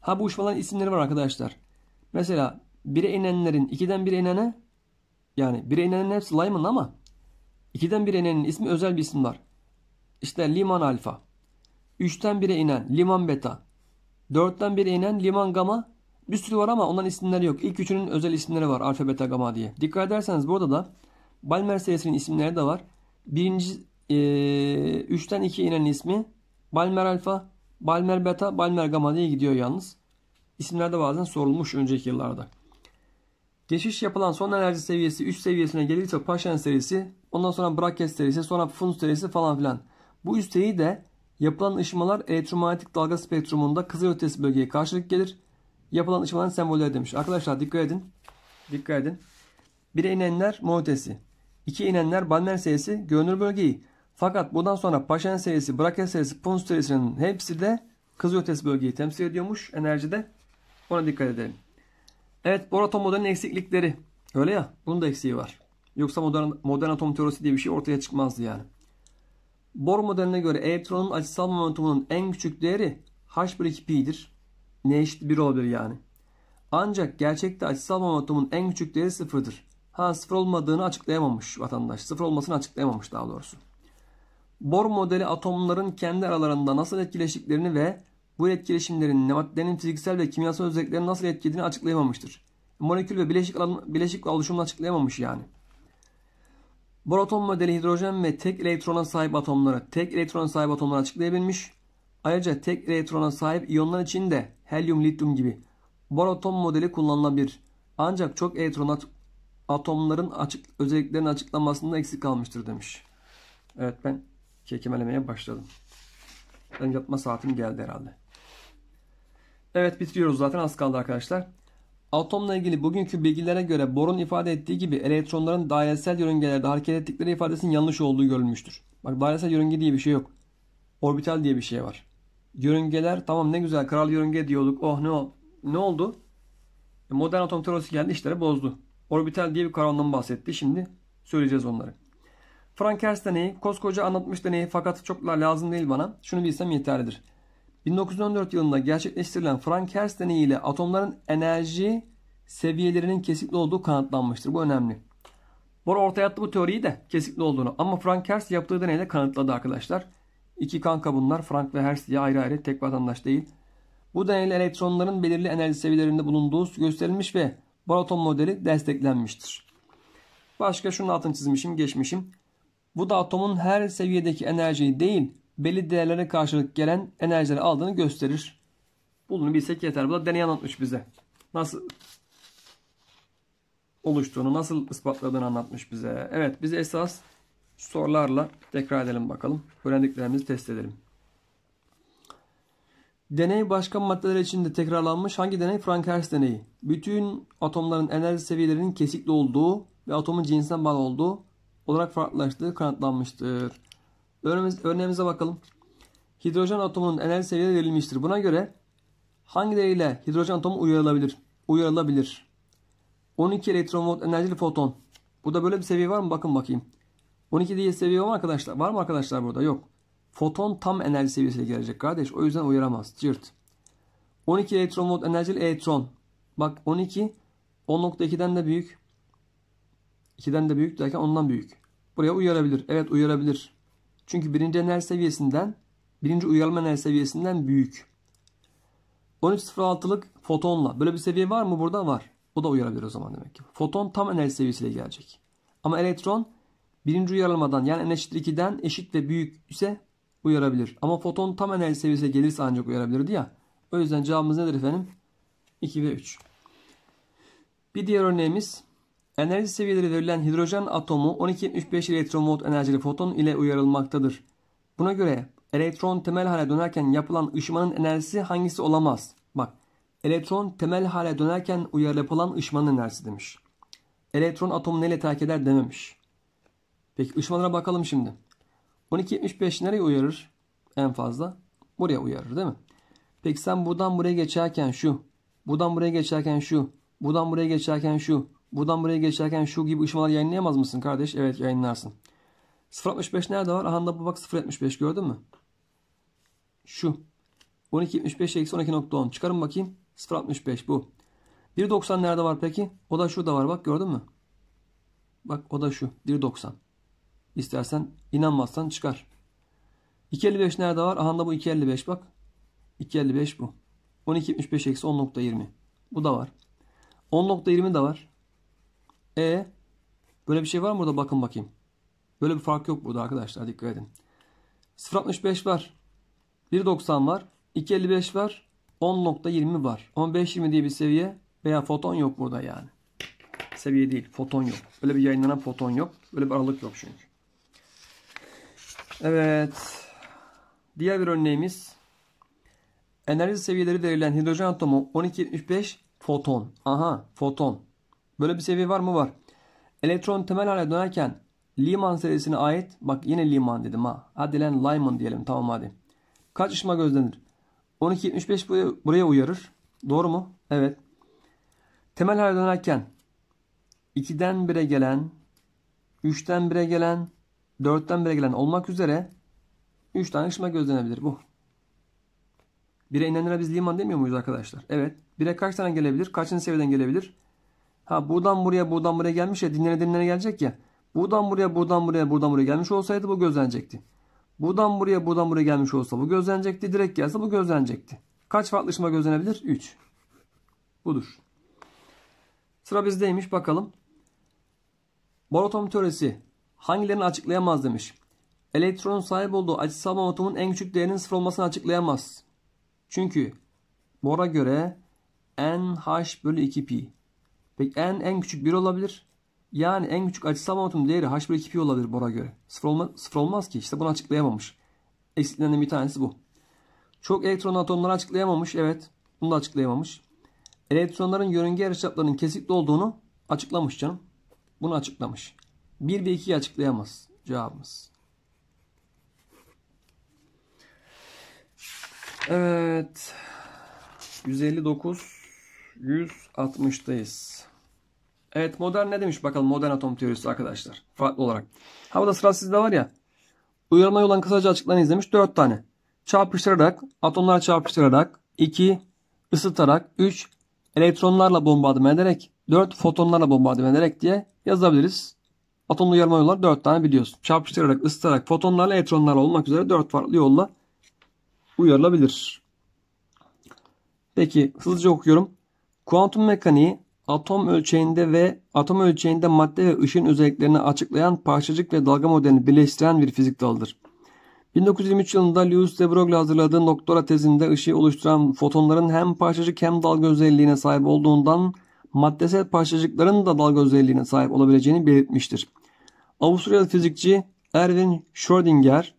Ha bu uçmaların isimleri var arkadaşlar. Mesela 1'e inenlerin 2'den 1'e inene yani bir enenin hepsi Lyman ama ikiden bir enenin ismi özel bir isim var. İşte liman alfa. Üçten bire inen liman beta. Dörtten bire inen liman gamma. Bir sürü var ama onların isimleri yok. İlk üçünün özel isimleri var alfa beta gamma diye. Dikkat ederseniz burada da Balmer serisinin isimleri de var. Birinci e, üçten iki inen ismi Balmer alfa, Balmer beta, Balmer gamma diye gidiyor yalnız. İsimlerde bazen sorulmuş önceki yıllarda. Geçiş yapılan son enerji seviyesi 3 seviyesine gelirse Paşen serisi, ondan sonra braket serisi, sonra Fun serisi falan filan. Bu üsteyi de yapılan ışımalar elektromanyetik dalga spektrumunda kızılötesi bölgeye karşılık gelir. Yapılan ışımaların sembolleri demiş. Arkadaşlar dikkat edin. Dikkat edin. 1'e inenler mor ötesi. 2'ye inenler Balmer serisi görünür bölgeyi. Fakat bundan sonra Paşen serisi, braket serisi, Pons serisinin hepsi de kızılötesi bölgeyi temsil ediyormuş enerjide. Ona dikkat edelim. Evet Borato modelinin eksiklikleri. Öyle ya bunun da eksiği var. Yoksa modern, modern atom teorisi diye bir şey ortaya çıkmazdı yani. Bor modeline göre elektronun açısal momentumunun en küçük değeri h bölü 2pi'dir. Ne eşit 1 olabilir yani. Ancak gerçekte açısal momentumun en küçük değeri sıfırdır. Ha sıfır olmadığını açıklayamamış vatandaş. Sıfır olmasını açıklayamamış daha doğrusu. Bor modeli atomların kendi aralarında nasıl etkileştiklerini ve bu etkileşimlerin maddenin fiziksel ve kimyasal özelliklerini nasıl etkilediğini açıklayamamıştır. Molekül ve bileşik, alan, bileşik oluşumunu açıklayamamış yani. Bor atom modeli hidrojen ve tek elektrona sahip atomları, tek elektrona sahip atomları açıklayabilmiş. Ayrıca tek elektrona sahip iyonlar için de helyum, lityum gibi bor atom modeli kullanılabilir. Ancak çok elektron atomların açık, özelliklerini açıklamasında eksik kalmıştır demiş. Evet ben kekemelemeye başladım. Ben yatma saatim geldi herhalde. Evet bitiriyoruz zaten az kaldı arkadaşlar. Atomla ilgili bugünkü bilgilere göre Bor'un ifade ettiği gibi elektronların dairesel yörüngelerde hareket ettikleri ifadesinin yanlış olduğu görülmüştür. Bak dairesel yörünge diye bir şey yok. Orbital diye bir şey var. Yörüngeler tamam ne güzel kral yörünge diyorduk. Oh ne, o, ne oldu? E, modern atom teorisi geldi işleri bozdu. Orbital diye bir kavramdan bahsetti. Şimdi söyleyeceğiz onları. Frank Hertz deneyi koskoca anlatmış deneyi fakat çok lazım değil bana. Şunu bilsem yeterlidir. 1914 yılında gerçekleştirilen Frank Hertz deneyiyle atomların enerji seviyelerinin kesikli olduğu kanıtlanmıştır. Bu önemli. Bohr ortaya attı bu teoriyi de kesikli olduğunu ama Frank Hertz yaptığı deneyle kanıtladı arkadaşlar. İki kanka bunlar Frank ve Hertz diye ayrı ayrı tek vatandaş değil. Bu deneyle elektronların belirli enerji seviyelerinde bulunduğu gösterilmiş ve Bohr atom modeli desteklenmiştir. Başka şunun altını çizmişim geçmişim. Bu da atomun her seviyedeki enerjiyi değil belli değerlerine karşılık gelen enerjileri aldığını gösterir. Bunu bilsek yeter. Bu da deney anlatmış bize. Nasıl oluştuğunu, nasıl ispatladığını anlatmış bize. Evet, biz esas sorularla tekrar edelim bakalım. Öğrendiklerimizi test edelim. Deney başka maddeler için de tekrarlanmış. Hangi deney? Frank hertz deneyi. Bütün atomların enerji seviyelerinin kesikli olduğu ve atomun cinsine bağlı olduğu olarak farklılaştığı kanıtlanmıştır. Örneğimiz, örneğimize bakalım. Hidrojen atomunun enerji seviyesi verilmiştir. Buna göre hangileriyle hidrojen atomu uyarılabilir? Uyarılabilir. 12 elektron volt enerjili foton. Burada böyle bir seviye var mı? Bakın bakayım. 12 diye seviye var mı arkadaşlar? Var mı arkadaşlar burada? Yok. Foton tam enerji seviyesiyle gelecek kardeş. O yüzden uyaramaz. Cırt. 12 elektron volt enerjili elektron. Bak 12 10.2'den de büyük. 2'den de büyük derken ondan büyük. Buraya uyarabilir. Evet uyarabilir. Çünkü birinci enerji seviyesinden birinci uyarılma enerji seviyesinden büyük. 13.06'lık fotonla. Böyle bir seviye var mı burada? Var. O da uyarabilir o zaman demek ki. Foton tam enerji seviyesiyle gelecek. Ama elektron birinci uyarılmadan yani n 2'den eşit ve büyük ise uyarabilir. Ama foton tam enerji seviyesine gelirse ancak uyarabilirdi ya. O yüzden cevabımız nedir efendim? 2 ve 3. Bir diğer örneğimiz Enerji seviyeleri verilen hidrojen atomu 12.35 12.75 elektronvolt enerjili foton ile uyarılmaktadır. Buna göre elektron temel hale dönerken yapılan ışımanın enerjisi hangisi olamaz? Bak elektron temel hale dönerken uyarılan ışımanın enerjisi demiş. Elektron atomu neyle terk eder dememiş. Peki ışımalara bakalım şimdi. 12.35 nereye uyarır? En fazla buraya uyarır değil mi? Peki sen buradan buraya geçerken şu, buradan buraya geçerken şu, buradan buraya geçerken şu, Buradan buraya geçerken şu gibi ışımalar yayınlayamaz mısın kardeş? Evet yayınlarsın. 0.65 nerede var? Ahanda bu bak 0.75 gördün mü? Şu. 12.75 eksi 12.10. Çıkarın bakayım. 0.65 bu. 1.90 nerede var peki? O da şurada var bak gördün mü? Bak o da şu. 1.90. İstersen inanmazsan çıkar. 2.55 nerede var? Ahanda bu 2.55 bak. 2.55 bu. 12.75 eksi 10.20. Bu da var. 10.20 de var. E böyle bir şey var mı burada bakın bakayım. Böyle bir fark yok burada arkadaşlar dikkat edin. 0.65 var. 1.90 var. 2.55 var. 10.20 var. 15.20 diye bir seviye veya foton yok burada yani. Seviye değil. Foton yok. Böyle bir yayınlanan foton yok. Böyle bir aralık yok çünkü. Evet. Diğer bir örneğimiz. Enerji seviyeleri verilen hidrojen atomu 12.75 foton. Aha foton. Böyle bir seviye var mı? Var. Elektron temel hale dönerken Lehman serisine ait bak yine Lehman dedim ha. Hadi lan Lyman diyelim tamam hadi. Kaç ışıma gözlenir? 12.75 buraya, buraya uyarır. Doğru mu? Evet. Temel hale dönerken 2'den 1'e gelen 3'ten 1'e gelen 4'ten 1'e gelen olmak üzere 3 tane ışıma gözlenebilir bu. 1'e inenlere biz liman demiyor muyuz arkadaşlar? Evet. 1'e kaç tane gelebilir? Kaçıncı seviyeden gelebilir? Ha buradan buraya buradan buraya gelmiş ya dinlene dinlene gelecek ya. Buradan buraya buradan buraya buradan buraya gelmiş olsaydı bu gözlenecekti. Buradan buraya buradan buraya gelmiş olsa bu gözlenecekti. Direkt gelse bu gözlenecekti. Kaç farklı ışıma gözlenebilir? 3. Budur. Sıra bizdeymiş bakalım. Barotom teorisi hangilerini açıklayamaz demiş. Elektronun sahip olduğu açısal momentumun en küçük değerinin sıfır olmasını açıklayamaz. Çünkü Bohr'a göre NH bölü 2 pi Peki en en küçük 1 olabilir. Yani en küçük açısal momentum değeri h bölü 2 pi olabilir Bora göre. Sıfır, olma, olmaz ki. İşte bunu açıklayamamış. Eksiklerinden bir tanesi bu. Çok elektron atomları açıklayamamış. Evet. Bunu da açıklayamamış. Elektronların yörünge yarıçaplarının kesikli olduğunu açıklamış canım. Bunu açıklamış. 1 ve 2'yi açıklayamaz cevabımız. Evet. 159 160'dayız. Evet modern ne demiş bakalım modern atom teorisi arkadaşlar. Farklı olarak. Ha bu da sıra sizde var ya. Uyarma olan kısaca açıklarını izlemiş 4 tane. Çarpıştırarak, atomlar çarpıştırarak, 2 ısıtarak, 3 elektronlarla bombardıman ederek, 4 fotonlarla bombardıman ederek diye yazabiliriz. Atomlu uyarma yolları 4 tane biliyorsun. Çarpıştırarak, ısıtarak, fotonlarla, elektronlarla olmak üzere 4 farklı yolla uyarılabilir. Peki hızlıca okuyorum. Kuantum mekaniği atom ölçeğinde ve atom ölçeğinde madde ve ışın özelliklerini açıklayan parçacık ve dalga modelini birleştiren bir fizik dalıdır. 1923 yılında Louis de Broglie hazırladığı doktora tezinde ışığı oluşturan fotonların hem parçacık hem dalga özelliğine sahip olduğundan maddesel parçacıkların da dalga özelliğine sahip olabileceğini belirtmiştir. Avusturyalı fizikçi Erwin Schrödinger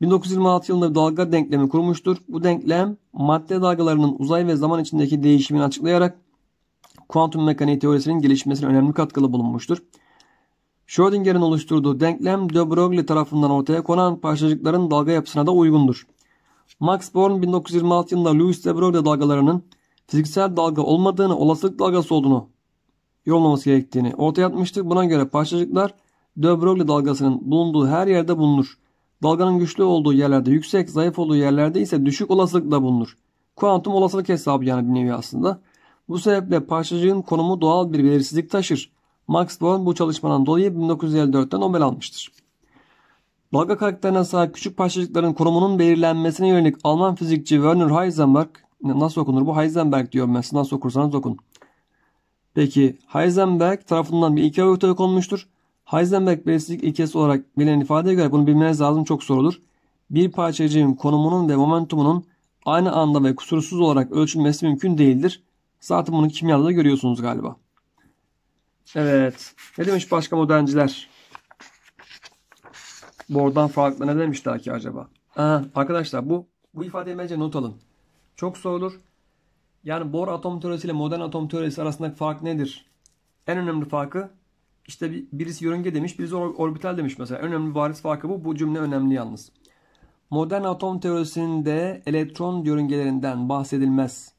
1926 yılında dalga denklemi kurmuştur. Bu denklem madde dalgalarının uzay ve zaman içindeki değişimini açıklayarak kuantum mekaniği teorisinin gelişmesine önemli katkılı bulunmuştur. Schrödinger'in oluşturduğu denklem de Broglie tarafından ortaya konan parçacıkların dalga yapısına da uygundur. Max Born 1926 yılında Louis de Broglie dalgalarının fiziksel dalga olmadığını, olasılık dalgası olduğunu yorumlaması gerektiğini ortaya atmıştır. Buna göre parçacıklar de Broglie dalgasının bulunduğu her yerde bulunur. Dalganın güçlü olduğu yerlerde yüksek, zayıf olduğu yerlerde ise düşük olasılıkla bulunur. Kuantum olasılık hesabı yani bir nevi aslında. Bu sebeple parçacığın konumu doğal bir belirsizlik taşır. Max Born bu çalışmadan dolayı 1954'ten Nobel almıştır. Dalga karakterine sahip küçük parçacıkların konumunun belirlenmesine yönelik Alman fizikçi Werner Heisenberg nasıl okunur bu Heisenberg diyorum ben nasıl okursanız okun. Peki Heisenberg tarafından bir ilke ortaya konmuştur. Heisenberg belirsizlik ilkesi olarak bilinen ifadeye göre bunu bilmeniz lazım çok zor olur. Bir parçacığın konumunun ve momentumunun aynı anda ve kusursuz olarak ölçülmesi mümkün değildir. Zaten bunu kimyada da görüyorsunuz galiba. Evet. Ne demiş başka modenciler? Bordan farklı ne demişler ki acaba? Aa, arkadaşlar bu bu ifadeyi bence not alın. Çok sorulur. Yani bor atom teorisi ile modern atom teorisi arasındaki fark nedir? En önemli farkı işte birisi yörünge demiş, birisi orbital demiş mesela. En önemli varis farkı bu. Bu cümle önemli yalnız. Modern atom teorisinde elektron yörüngelerinden bahsedilmez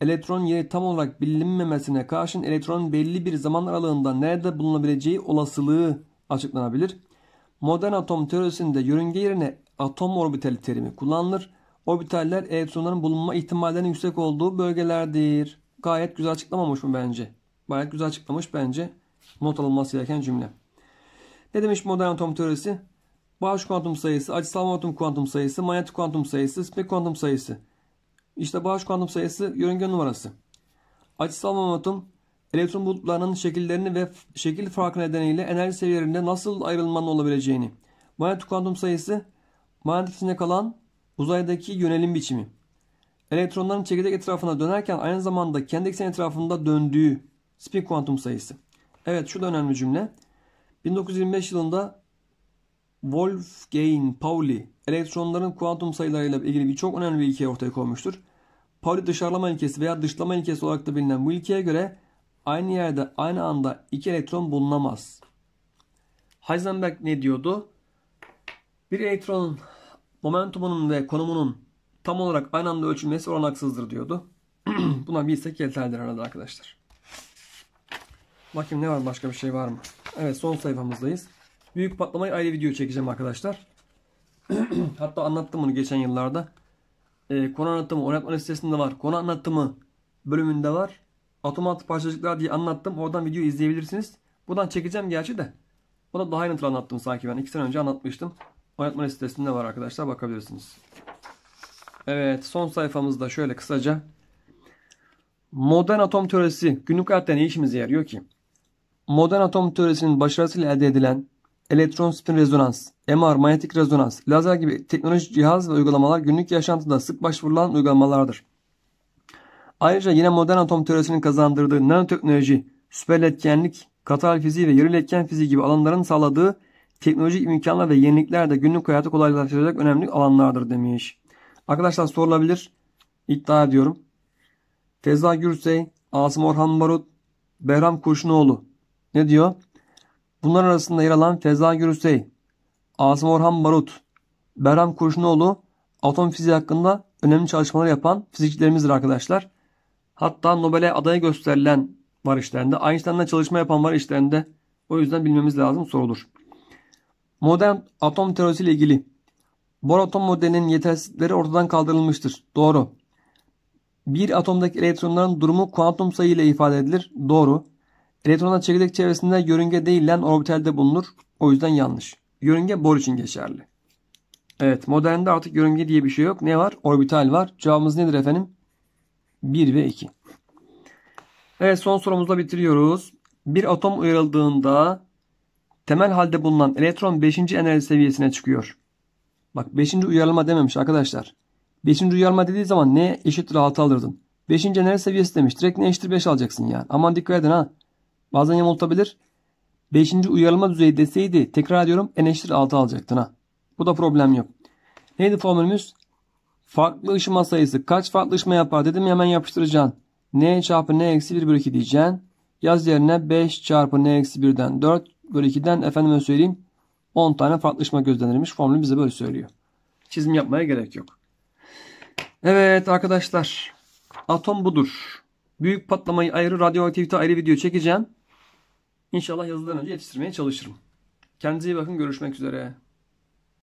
elektron yeri tam olarak bilinmemesine karşın elektron belli bir zaman aralığında nerede bulunabileceği olasılığı açıklanabilir. Modern atom teorisinde yörünge yerine atom orbitali terimi kullanılır. Orbitaller elektronların bulunma ihtimallerinin yüksek olduğu bölgelerdir. Gayet güzel açıklamamış mı bence? Gayet güzel açıklamış bence. Not alınması gereken cümle. Ne demiş modern atom teorisi? Bağış kuantum sayısı, açısal kuantum kuantum sayısı, manyetik kuantum sayısı, spek kuantum sayısı. İşte bağış kuantum sayısı yörünge numarası. Açısal momentum elektron bulutlarının şekillerini ve şekil farkı nedeniyle enerji seviyelerinde nasıl ayrılmanın olabileceğini. Manyetik kuantum sayısı manyetik içinde kalan uzaydaki yönelim biçimi. Elektronların çekirdek etrafına dönerken aynı zamanda kendi ekseni etrafında döndüğü spin kuantum sayısı. Evet şu da önemli cümle. 1925 yılında Wolfgang Pauli elektronların kuantum sayılarıyla ilgili bir çok önemli bir ilkeyi ortaya koymuştur. Pauli dışarılama ilkesi veya dışlama ilkesi olarak da bilinen bu ilkeye göre aynı yerde aynı anda iki elektron bulunamaz. Heisenberg ne diyordu? Bir elektronun momentumunun ve konumunun tam olarak aynı anda ölçülmesi oranaksızdır diyordu. Buna bilsek yeterlidir herhalde arkadaşlar. Bakayım ne var başka bir şey var mı? Evet son sayfamızdayız. Büyük patlamayı ayrı video çekeceğim arkadaşlar. Hatta anlattım bunu geçen yıllarda e, konu anlatımı oynatma listesinde var. Konu anlatımı bölümünde var. Atom altı parçacıklar diye anlattım. Oradan video izleyebilirsiniz. Buradan çekeceğim gerçi de. Bunu daha ayrıntılı anlattım sanki ben. İki sene önce anlatmıştım. Oynatma listesinde var arkadaşlar. Bakabilirsiniz. Evet son sayfamızda şöyle kısaca. Modern atom teorisi günlük hayatta ne işimize yarıyor ki? Modern atom teorisinin başarısıyla elde edilen elektron spin rezonans, MR, manyetik rezonans, lazer gibi teknolojik cihaz ve uygulamalar günlük yaşantıda sık başvurulan uygulamalardır. Ayrıca yine modern atom teorisinin kazandırdığı nanoteknoloji, süperletkenlik, katal fiziği ve yarı letken fiziği gibi alanların sağladığı teknolojik imkanlar ve yenilikler de günlük hayatı kolaylaştıracak önemli alanlardır demiş. Arkadaşlar sorulabilir. İddia ediyorum. Tezva Gürsey, Asım Orhan Barut, Behram Kurşunoğlu ne diyor? Bunlar arasında yer alan Feza Gürüsey, Asım Orhan Barut, Berham Kurşunoğlu atom fiziği hakkında önemli çalışmalar yapan fizikçilerimizdir arkadaşlar. Hatta Nobel'e adaya gösterilen var işlerinde. Einstein'la çalışma yapan var işlerinde. O yüzden bilmemiz lazım sorulur. Modern atom teorisi ile ilgili Bohr atom modelinin yetersizlikleri ortadan kaldırılmıştır. Doğru. Bir atomdaki elektronların durumu kuantum sayı ile ifade edilir. Doğru. Elektronlar çekirdek çevresinde yörünge değil lan orbitalde bulunur. O yüzden yanlış. Yörünge bor için geçerli. Evet modernde artık yörünge diye bir şey yok. Ne var? Orbital var. Cevabımız nedir efendim? 1 ve 2. Evet son sorumuzla bitiriyoruz. Bir atom uyarıldığında temel halde bulunan elektron 5. enerji seviyesine çıkıyor. Bak 5. uyarılma dememiş arkadaşlar. 5. uyarılma dediği zaman ne eşittir 6 alırdın. 5. enerji seviyesi demiş. Direkt ne eşittir 5 alacaksın yani. Aman dikkat edin ha. Bazen yamultabilir. 5. uyarılma düzeyi deseydi tekrar ediyorum n eşittir 6 alacaktın ha. Bu da problem yok. Neydi formülümüz? Farklı ışıma sayısı kaç farklı ışıma yapar dedim hemen yapıştıracaksın. n çarpı n eksi 1 bölü 2 diyeceksin. Yaz yerine 5 çarpı n eksi 1'den 4 bölü 2'den efendime söyleyeyim 10 tane farklı ışıma gözlenirmiş. Formülü bize böyle söylüyor. Çizim yapmaya gerek yok. Evet arkadaşlar. Atom budur. Büyük patlamayı ayrı radyoaktivite ayrı video çekeceğim. İnşallah yazıdan önce yetiştirmeye çalışırım. Kendinize iyi bakın. Görüşmek üzere.